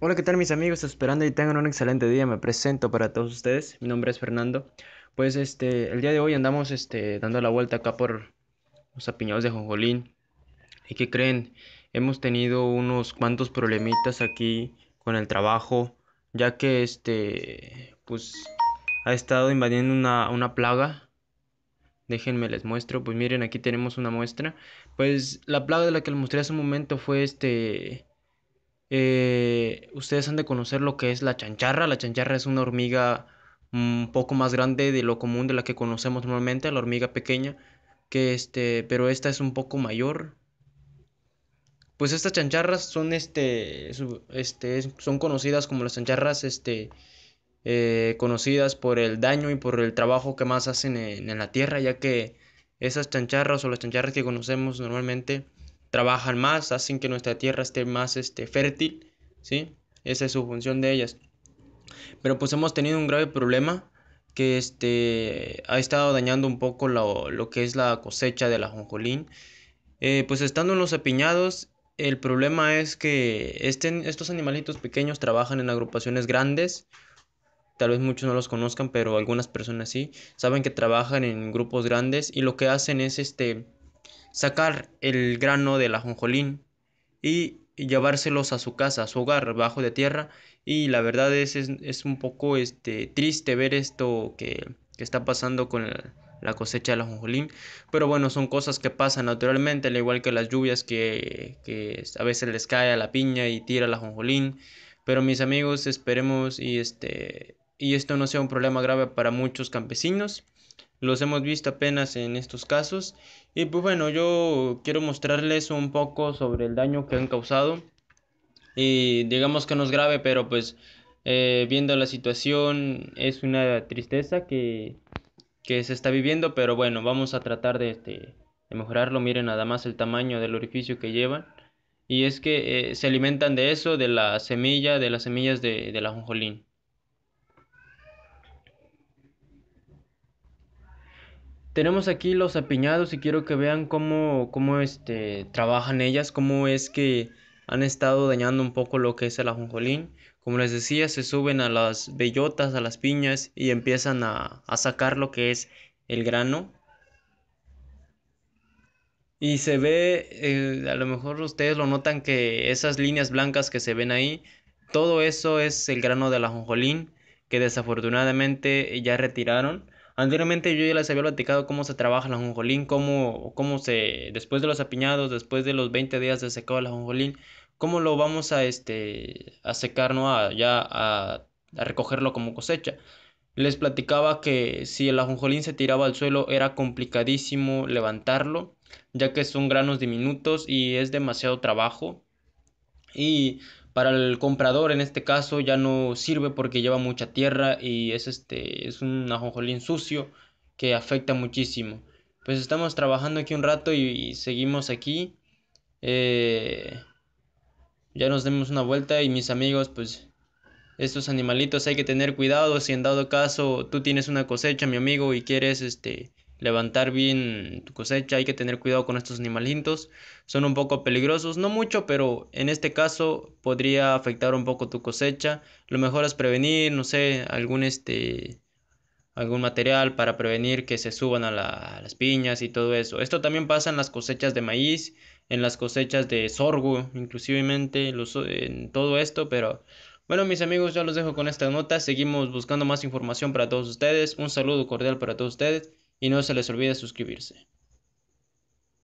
Hola, ¿qué tal mis amigos? Esperando y tengan un excelente día. Me presento para todos ustedes. Mi nombre es Fernando. Pues este, el día de hoy andamos este, dando la vuelta acá por los apiñados de Jonjolín. ¿Y qué creen? Hemos tenido unos cuantos problemitas aquí con el trabajo, ya que este, pues ha estado invadiendo una, una plaga. Déjenme les muestro. Pues miren, aquí tenemos una muestra. Pues la plaga de la que les mostré hace un momento fue este eh, ustedes han de conocer lo que es la chancharra. La chancharra es una hormiga un mm, poco más grande de lo común de la que conocemos normalmente, la hormiga pequeña, que este, pero esta es un poco mayor. Pues estas chancharras son este, este son conocidas como las chancharras este, eh, conocidas por el daño y por el trabajo que más hacen en, en la tierra, ya que esas chancharras o las chancharras que conocemos normalmente trabajan más, hacen que nuestra tierra esté más este, fértil, ¿sí? Esa es su función de ellas. Pero pues hemos tenido un grave problema que este, ha estado dañando un poco lo, que es la cosecha de la jonjolín. Eh, pues estando en los apiñados, el problema es que estos animalitos pequeños trabajan en agrupaciones grandes. Tal vez muchos no los conozcan, pero algunas personas sí. Saben que trabajan en grupos grandes y lo que hacen es este sacar el grano de la jonjolín y llevárselos a su casa, a su hogar, bajo de tierra. Y la verdad es, es, un poco este, triste ver esto que, está pasando con la cosecha de la jonjolín Pero bueno, son cosas que pasan naturalmente, al igual que las lluvias que, a veces les cae a la piña y tira la jonjolín Pero mis amigos, esperemos y, este, y esto no sea un problema grave para muchos campesinos los hemos visto apenas en estos casos. Y pues bueno, yo quiero mostrarles un poco sobre el daño que han causado. Y digamos que no es grave, pero pues eh, viendo la situación es una tristeza que, que se está viviendo. Pero bueno, vamos a tratar de, este, de mejorarlo. Miren nada más el tamaño del orificio que llevan. Y es que eh, se alimentan de eso, de la semilla, de las semillas de, de la jonjolín. tenemos aquí los apiñados y quiero que vean cómo, cómo este, trabajan ellas, cómo es que han estado dañando un poco lo que es el ajonjolín. Como les decía, se suben a las bellotas, a las piñas y empiezan a, sacar lo que es el grano. Y se ve, eh, a lo mejor ustedes lo notan que esas líneas blancas que se ven ahí, todo eso es el grano del ajonjolín que desafortunadamente ya retiraron Anteriormente yo ya les había platicado cómo se trabaja el ajonjolín, cómo, cómo se, después de los apiñados, después de los 20 días de secado el ajonjolín, cómo lo vamos a, este, a secar, ¿no? A, ya a, a recogerlo como cosecha. Les platicaba que si el ajonjolín se tiraba al suelo era complicadísimo levantarlo, ya que son granos diminutos y es demasiado trabajo. Y para el comprador en este caso ya no sirve porque lleva mucha tierra y es este es un ajonjolín sucio que afecta muchísimo. Pues estamos trabajando aquí un rato y, seguimos aquí. Eh, ya nos demos una vuelta y mis amigos, pues estos animalitos hay que tener cuidado si en dado caso tú tienes una cosecha, mi amigo, y quieres este levantar bien tu cosecha, hay que tener cuidado con estos animalitos, son un poco peligrosos, no mucho, pero en este caso podría afectar un poco tu cosecha. Lo mejor es prevenir, no sé, algún este algún material para prevenir que se suban a, las piñas y todo eso. Esto también pasa en las cosechas de maíz, en las cosechas de sorgo, Inclusive en todo esto, pero bueno, mis amigos, ya los dejo con esta nota. Seguimos buscando más información para todos ustedes. Un saludo cordial para todos ustedes y no se les olvide suscribirse.